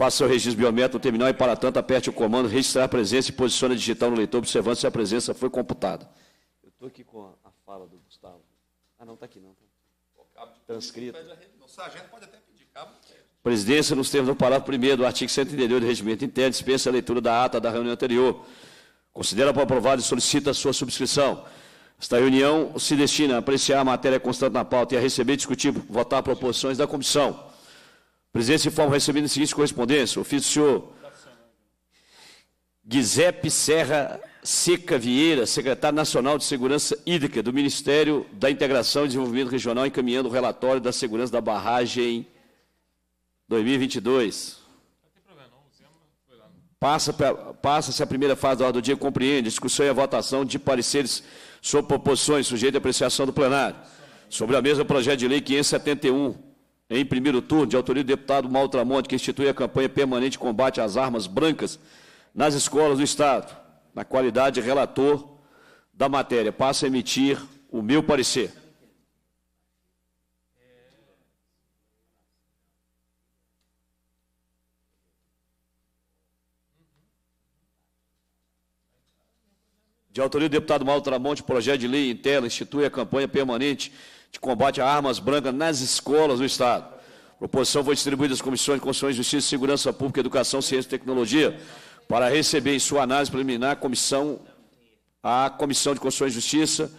Faça seu registro biométrico no terminal e, para tanto, aperte o comando registrar a presença e posicione digital no leitor, observando se a presença foi computada. Eu estou aqui com a fala do Gustavo. Ah, não, está aqui não. Tá. Transcrito. O sargento pode até pedir cabo. Presidência, nos termos do parágrafo 1 do artigo 132 do Regimento Interno, dispensa a leitura da ata da reunião anterior. Considera para aprovado e solicita a sua subscrição. Esta reunião se destina a apreciar a matéria constante na pauta e a receber, discutir, votar proposições da comissão Presidente, informa recebido é a seguinte correspondência. Ofício Giuseppe Serra Seca Vieira, secretário nacional de Segurança Hídrica do Ministério da Integração e Desenvolvimento Regional, encaminhando o relatório da segurança da barragem 2022. Passa-se a primeira fase da ordem do dia, compreende discussão e a votação de pareceres sobre proposições sujeito à apreciação do plenário. Sobre a mesma, projeto de lei 571, em primeiro turno, de autoria do deputado Maltramonte, que institui a campanha permanente de combate às armas brancas nas escolas do Estado, na qualidade de relator da matéria. Passo a emitir o meu parecer. De autoria do deputado Mauro Tramonte, projeto de lei tela institui a campanha permanente de combate a armas brancas nas escolas do Estado. A proposição foi distribuída às comissões de Constituição e Justiça, Segurança Pública, Educação, Ciência e Tecnologia, para receber em sua análise preliminar a comissão, a comissão de Constituição e Justiça,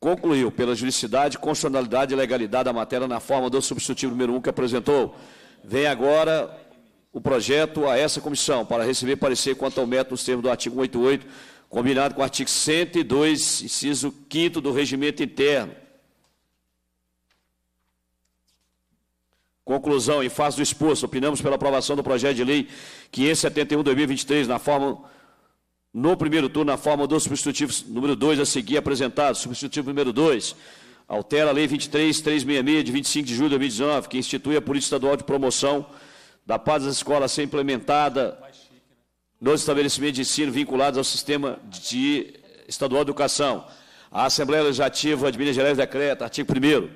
concluiu pela juridicidade, constitucionalidade e legalidade da matéria na forma do substitutivo número 1 um que apresentou. Vem agora o projeto a essa comissão para receber parecer quanto ao método nos termos do artigo 188, combinado com o artigo 102, inciso 5 do regimento interno. Conclusão, em face do exposto, opinamos pela aprovação do projeto de lei 571-2023, na forma, no primeiro turno, na forma do substitutivo número 2 a seguir apresentado. Substitutivo número 2 altera a Lei 23.366, de 25 de julho de 2019, que institui a Política Estadual de Promoção da Paz das Escolas a ser implementada nos estabelecimentos de ensino vinculados ao Sistema de Estadual de Educação. A Assembleia Legislativa de Minas Gerais decreta, artigo 1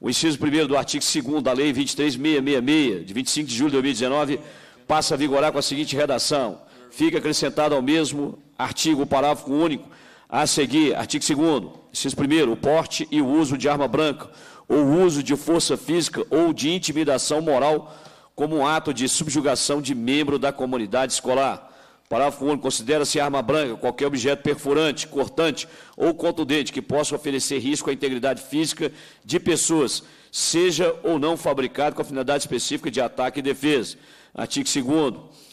o inciso 1 do artigo 2 da Lei 23666, de 25 de julho de 2019, passa a vigorar com a seguinte redação: fica acrescentado ao mesmo artigo o parágrafo único. A seguir, artigo 2, inciso 1, o porte e o uso de arma branca, ou uso de força física ou de intimidação moral como um ato de subjugação de membro da comunidade escolar. Parágrafo único. Considera-se arma branca qualquer objeto perfurante, cortante ou contundente que possa oferecer risco à integridade física de pessoas, seja ou não fabricado com a finalidade específica de ataque e defesa. Artigo 2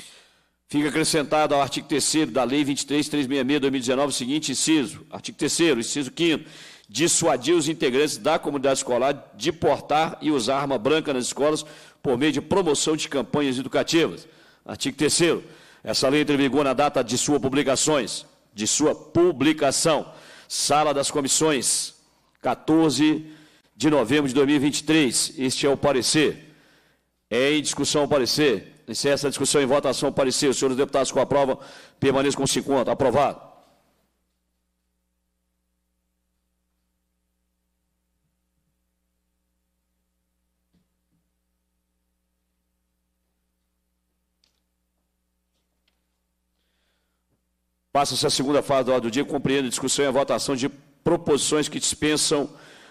Fica acrescentado ao artigo 3 da Lei 23.366, de 2019, o seguinte inciso. Artigo 3 inciso 5 dissuadir os integrantes da comunidade escolar de portar e usar arma branca nas escolas por meio de promoção de campanhas educativas. Artigo 3 essa lei entra em vigor na data de sua publicações, de sua publicação. Sala das Comissões, 14 de novembro de 2023. Este é o parecer. É em discussão o parecer. essa discussão em votação o parecer. Os senhores deputados com a prova permaneçam com 50. Aprovado. Passa-se a segunda fase da ordem do dia, compreende a discussão e a votação de proposições que dispensam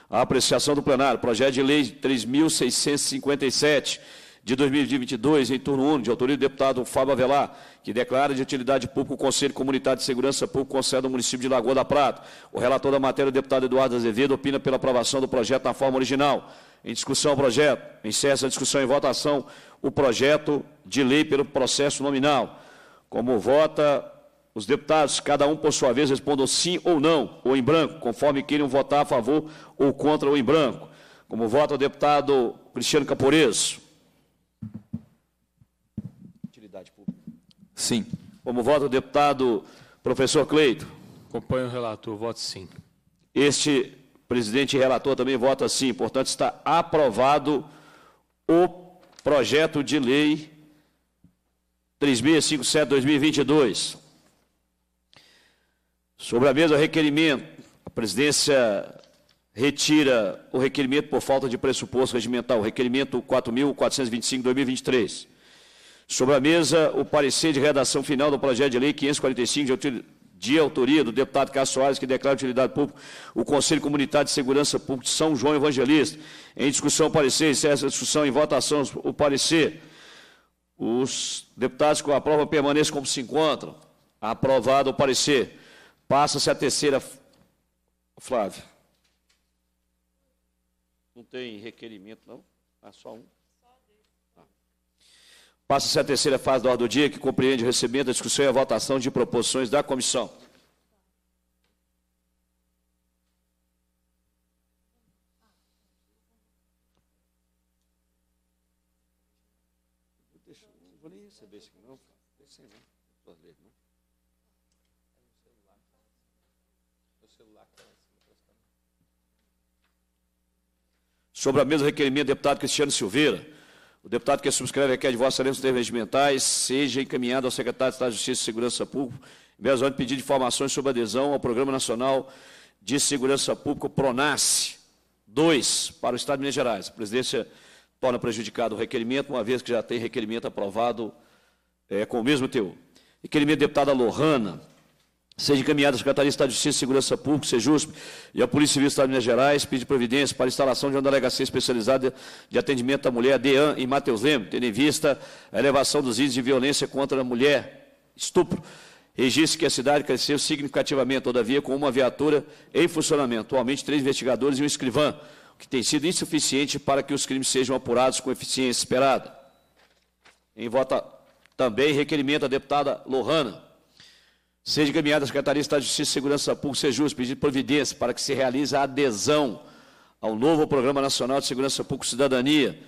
a apreciação do plenário. Projeto de Lei 3.657 de 2022, em turno único, de autoria do deputado Fábio Avelar, que declara de utilidade pública o Conselho Comunitário de Segurança Pública conselho do município de Lagoa da Prata. O relator da matéria, o deputado Eduardo Azevedo, opina pela aprovação do projeto na forma original. Em discussão o projeto. Encerra a discussão e votação o projeto de lei pelo processo nominal. Como vota os deputados, cada um por sua vez, respondam sim ou não, ou em branco, conforme queiram votar a favor ou contra ou em branco. Como vota o deputado Cristiano Caporeso? Utilidade pública. Sim. Como vota o deputado professor Cleito? Acompanho o relator, voto sim. Este presidente e relator também vota sim. Portanto, está aprovado o projeto de lei 3657-2022. Sobre a mesa, requerimento. A presidência retira o requerimento por falta de pressuposto regimental. Requerimento 4.425-2023. Sobre a mesa, o parecer de redação final do projeto de lei 545 de, autoria do deputado Cássio Soares, que declara utilidade pública o Conselho Comunitário de Segurança Pública de São João Evangelista. Em discussão, o parecer. Encerra a discussão. Em votação, o parecer. Os deputados com a prova permaneçam como se encontram. Aprovado o parecer. Passa-se a terceira. Flávio. Não tem requerimento, não? Ah, só um. Tá. Passa-se a terceira fase da ordem do dia, que compreende o recebimento, a discussão e a votação de proposições da comissão. Deixa, não vou nem receber isso aqui, não. Deixa sem não. Duas vezes, não. celular tá em cima. Sobre a mesa, requerimento deputado Cristiano Silveira. O deputado que subscreve aqui a de vossa excelência termos regimentais seja encaminhado ao secretário de Estado de Justiça e Segurança Pública, em vez de pedir informações sobre adesão ao Programa Nacional de Segurança Pública, PRONASSE. 2. Para o Estado de Minas Gerais. A presidência torna prejudicado o requerimento, uma vez que já tem requerimento aprovado é, com o mesmo teu. Requerimento deputada Lohana, Seja encaminhada à Secretaria de Estado de Justiça e Segurança Pública, SEJUSP, e à Polícia Civil do Estado de Minas Gerais, pedir providência para a instalação de uma delegacia especializada de atendimento à mulher, DEAN, e Mateus Leme, tendo em vista a elevação dos índices de violência contra a mulher, estupro. Registre que a cidade cresceu significativamente, todavia, com uma viatura em funcionamento, atualmente três investigadores e um escrivã, o que tem sido insuficiente para que os crimes sejam apurados com eficiência esperada. Em vota também requerimento da deputada Lohana Seja encaminhada à Secretaria de Estado de Justiça e Segurança Pública, Sejus, pedido providência para que se realize a adesão ao novo Programa Nacional de Segurança Pública e Cidadania,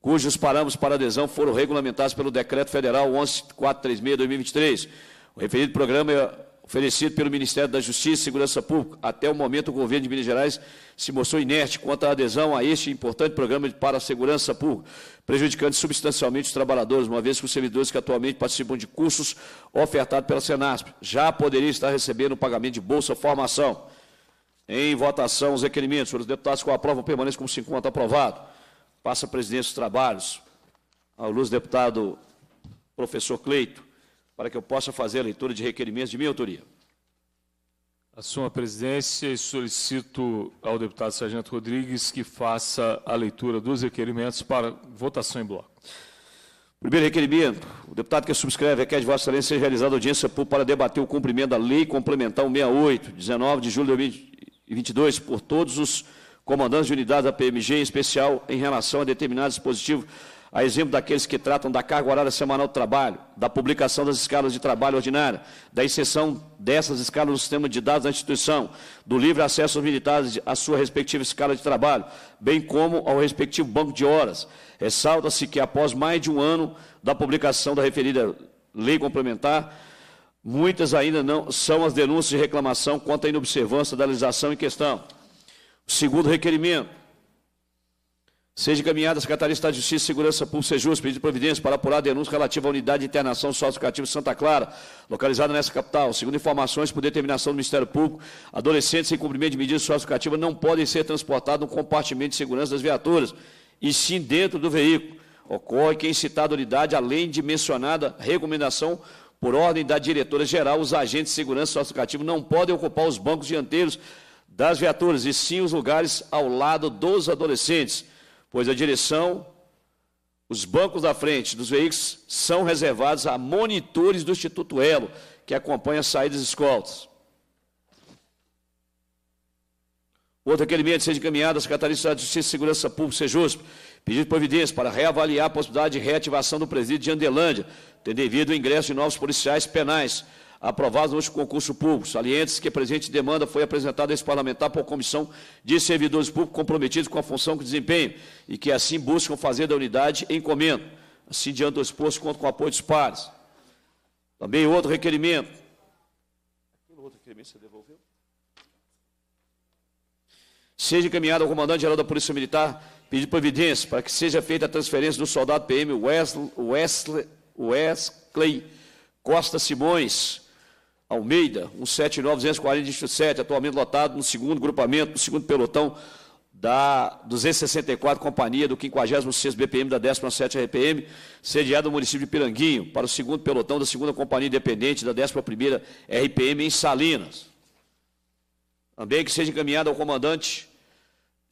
cujos parâmetros para adesão foram regulamentados pelo Decreto Federal 11436-2023. O referido programa é oferecido pelo Ministério da Justiça e Segurança Pública. Até o momento, o governo de Minas Gerais se mostrou inerte quanto à adesão a este importante programa para a segurança pública, prejudicando substancialmente os trabalhadores, uma vez que os servidores que atualmente participam de cursos ofertados pela Senasp já poderiam estar recebendo o pagamento de Bolsa Formação. Em votação, os requerimentos. Os deputados que o aprovam permaneçam como se encontra aprovado. Passa a presidência dos trabalhos. Ao luz, deputado professor Cleito para que eu possa fazer a leitura de requerimentos de minha autoria. Assumo a presidência e solicito ao deputado Sargento Rodrigues que faça a leitura dos requerimentos para votação em bloco. Primeiro requerimento, o deputado que subscreve requer de Vossa Excelência seja realizada audiência pública para debater o cumprimento da Lei Complementar 168, 19 de julho de 2022, por todos os comandantes de unidades da PMG, em especial em relação a determinados dispositivos a exemplo daqueles que tratam da carga horária semanal do trabalho, da publicação das escalas de trabalho ordinária, da inserção dessas escalas no sistema de dados da instituição, do livre acesso aos militares à sua respectiva escala de trabalho, bem como ao respectivo banco de horas. Ressalta-se que após mais de um ano da publicação da referida lei complementar, muitas ainda não são as denúncias de reclamação quanto à inobservância da legislação em questão. O segundo requerimento, Seja encaminhada a Secretaria de Estado de Justiça e Segurança Pública Sejus, pedido de providência para apurar denúncia relativa à unidade de internação socioeducativa Santa Clara, localizada nessa capital. Segundo informações por determinação do Ministério Público, adolescentes em cumprimento de medidas socioeducativas não podem ser transportados no compartimento de segurança das viaturas, e sim dentro do veículo. Ocorre que, em citada unidade, além de mencionada recomendação por ordem da diretora-geral, os agentes de segurança socioeducativa não podem ocupar os bancos dianteiros das viaturas, e sim os lugares ao lado dos adolescentes pois a direção, os bancos da frente dos veículos são reservados a monitores do Instituto Elo, que acompanha as saídas escoltas. Outro requerimento seja encaminhado à Secretaria de Justiça e Segurança Pública, SEJUSP, pedido providência para reavaliar a possibilidade de reativação do presídio de Andelândia, ter devido o ingresso de novos policiais penais, aprovados no último concurso público. Salientes que a presente demanda foi apresentada a esse parlamentar por comissão de servidores públicos comprometidos com a função que desempenham e que assim buscam fazer da unidade encomenda. Assim, diante do exposto, conto com o apoio dos pares. Também outro requerimento. Aquele outro requerimento você devolveu? Seja encaminhado ao comandante-geral da Polícia Militar pedir providência para que seja feita a transferência do soldado PM Wesley, Wesley, Wesley Costa Simões, Almeida, 179-247, atualmente lotado no segundo grupamento, no segundo pelotão da 264 Companhia do 56 BPM da 17 RPM, sediado no município de Piranguinho, para o segundo pelotão da 2 Companhia Independente da 11 RPM em Salinas. Também que seja encaminhado ao comandante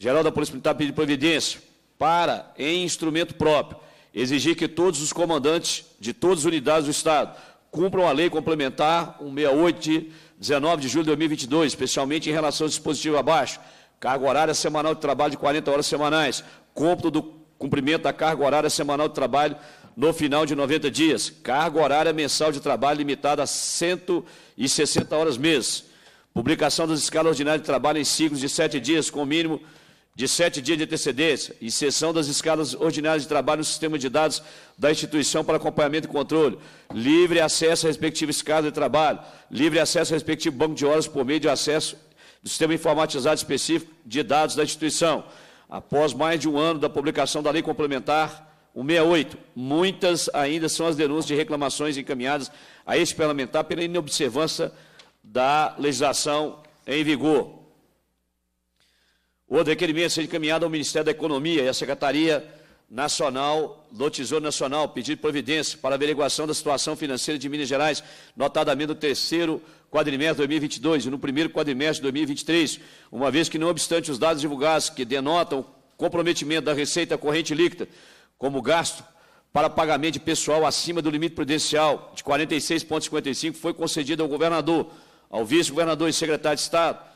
geral da Polícia Militar de Providência para, em instrumento próprio, exigir que todos os comandantes de todas as unidades do Estado cumpram a lei complementar 168 de 19 de julho de 2022, especialmente em relação ao dispositivo abaixo. Carga horária semanal de trabalho de 40 horas semanais, cômputo do cumprimento da carga horária semanal de trabalho no final de 90 dias, carga horária mensal de trabalho limitada a 160 horas mês, publicação das escalas ordinárias de trabalho em ciclos de 7 dias, com mínimo de sete dias de antecedência e sessão das escalas ordinárias de trabalho no sistema de dados da instituição para acompanhamento e controle, livre acesso à respectiva escala de trabalho, livre acesso ao respectivo banco de horas por meio de acesso do sistema informatizado específico de dados da instituição. Após mais de um ano da publicação da Lei Complementar 168, muitas ainda são as denúncias de reclamações encaminhadas a este parlamentar pela inobservância da legislação em vigor. O requerimento é seja encaminhado ao Ministério da Economia e à Secretaria Nacional do Tesouro Nacional, pedido providência para averiguação da situação financeira de Minas Gerais, notadamente no terceiro quadrimestre de 2022 e no primeiro quadrimestre de 2023, uma vez que, não obstante os dados divulgados que denotam o comprometimento da receita corrente líquida como gasto para pagamento de pessoal acima do limite prudencial de 46,55, foi concedido ao governador, ao vice-governador e secretário de Estado,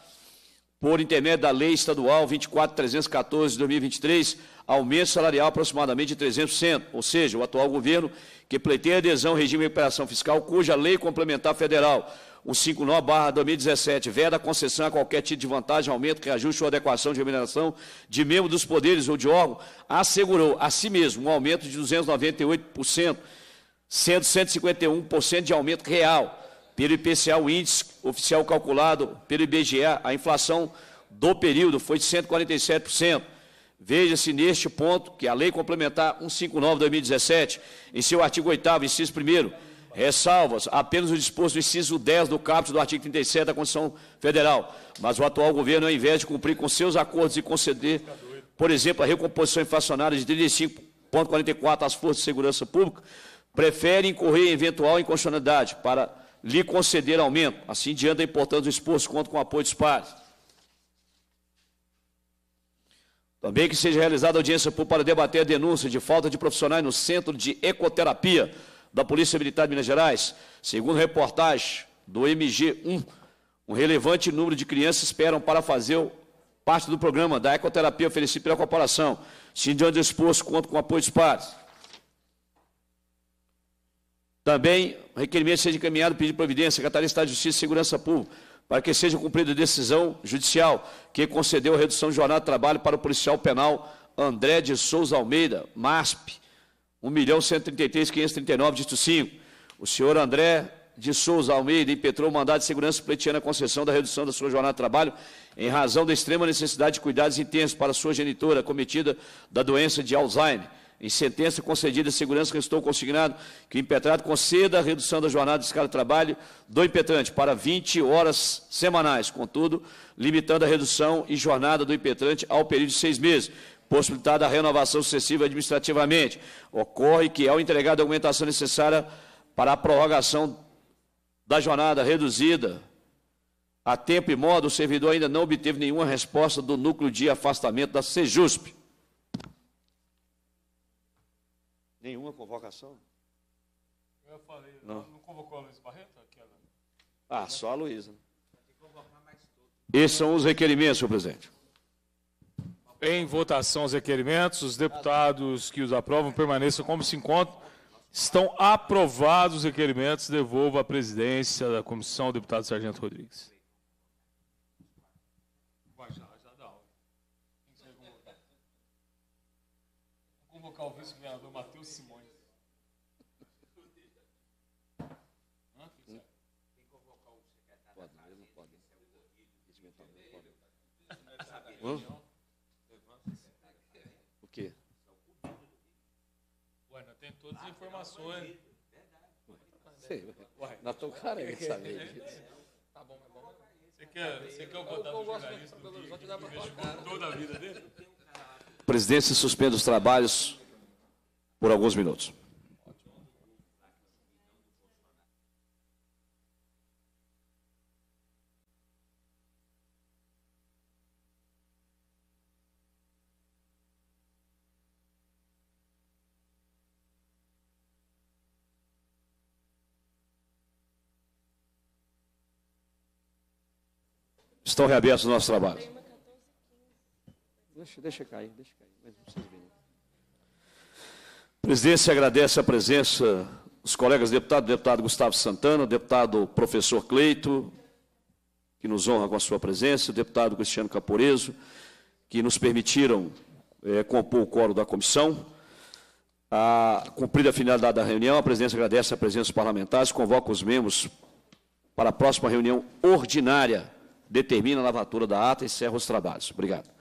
por intermédio da Lei Estadual 24314 de 2023, aumento salarial aproximadamente de 300%, ou seja, o atual governo que pleiteia adesão ao regime de recuperação fiscal, cuja Lei Complementar Federal, o 59-2017, veda a concessão a qualquer tipo de vantagem, aumento, reajuste ou adequação de remuneração de membro dos poderes ou de órgão, assegurou a si mesmo um aumento de 298%, sendo 151% de aumento real pelo IPCA, o índice oficial calculado pelo IBGE, a inflação do período foi de 147%. Veja-se neste ponto que a Lei Complementar 159-2017, em seu artigo 8 inciso 1 ressalvas apenas o disposto no inciso 10 do caput do artigo 37 da Constituição Federal, mas o atual governo, ao invés de cumprir com seus acordos e conceder, por exemplo, a recomposição inflacionária de 35,44 às forças de segurança pública, prefere incorrer em eventual inconstitucionalidade para lhe conceder aumento. Assim, diante da importância do esforço, conto com o apoio dos pares. Também que seja realizada audiência pública para debater a denúncia de falta de profissionais no Centro de Ecoterapia da Polícia Militar de Minas Gerais. Segundo reportagem do MG1, um relevante número de crianças esperam para fazer parte do programa da ecoterapia oferecido pela corporação. Assim, diante de Esposo conto com apoio dos pares. Também, o requerimento seja encaminhado pedido de providência, Secretaria de Estado de Justiça e Segurança Pública, para que seja cumprida a decisão judicial que concedeu a redução de jornada de trabalho para o policial penal André de Souza Almeida, MASP, 1.133.539, dito 5. O senhor André de Souza Almeida impetrou o mandado de segurança pleiteando a concessão da redução da sua jornada de trabalho em razão da extrema necessidade de cuidados intensos para sua genitora cometida da doença de Alzheimer em sentença concedida de segurança que estou consignado, que o impetrado conceda a redução da jornada de escala de trabalho do impetrante para 20 horas semanais, contudo, limitando a redução e jornada do impetrante ao período de seis meses, possibilitada a renovação sucessiva administrativamente. Ocorre que, ao entregar a documentação necessária para a prorrogação da jornada reduzida, a tempo e modo, o servidor ainda não obteve nenhuma resposta do núcleo de afastamento da Sejusp Nenhuma convocação? Eu falei, não, não convocou a Luiz Barreto? Aquela... Ah, só a Luísa. Esses são os requerimentos, senhor presidente. Em votação os requerimentos, os deputados que os aprovam permaneçam como se encontram. Estão aprovados os requerimentos, devolvo à presidência da comissão ao deputado Sargento Rodrigues. o vice-governador Matheus Simões. Hã? Tem que convocar o secretário pode, da pode. não Hã? O quê? Ué, nós temos todas as informações. Né? Sei, ué. Na tua cara ele disso. Tá bom, é bom. Você quer, você quer eu contar eu, eu jornalista do que, que investigou toda a vida dele? Presidência suspende os trabalhos por alguns minutos. Estão reabertos o nosso trabalho. Deixa, deixa cair, deixa cair. Mas não precisa ver. Presidência agradece a presença dos colegas deputados, deputado Gustavo Santana, deputado professor Cleito, que nos honra com a sua presença, deputado Cristiano Caporeso, que nos permitiram é, compor o coro da comissão. A, cumprida a finalidade da reunião, a presidência agradece a presença dos parlamentares, convoca os membros para a próxima reunião ordinária, determina a lavatura da ata e encerra os trabalhos. Obrigado.